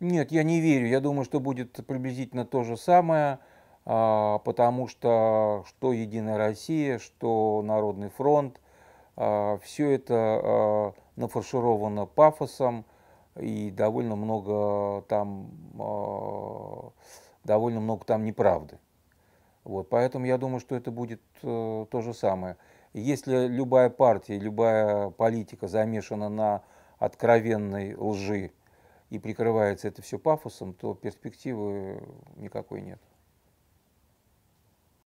Нет, я не верю. Я думаю, что будет приблизительно то же самое, а, потому что что Единая Россия, что Народный фронт, а, все это а, нафаршировано пафосом и довольно много там довольно много там неправды. Вот, поэтому я думаю, что это будет э, то же самое. Если любая партия, любая политика замешана на откровенной лжи, и прикрывается это все пафосом, то перспективы никакой нет.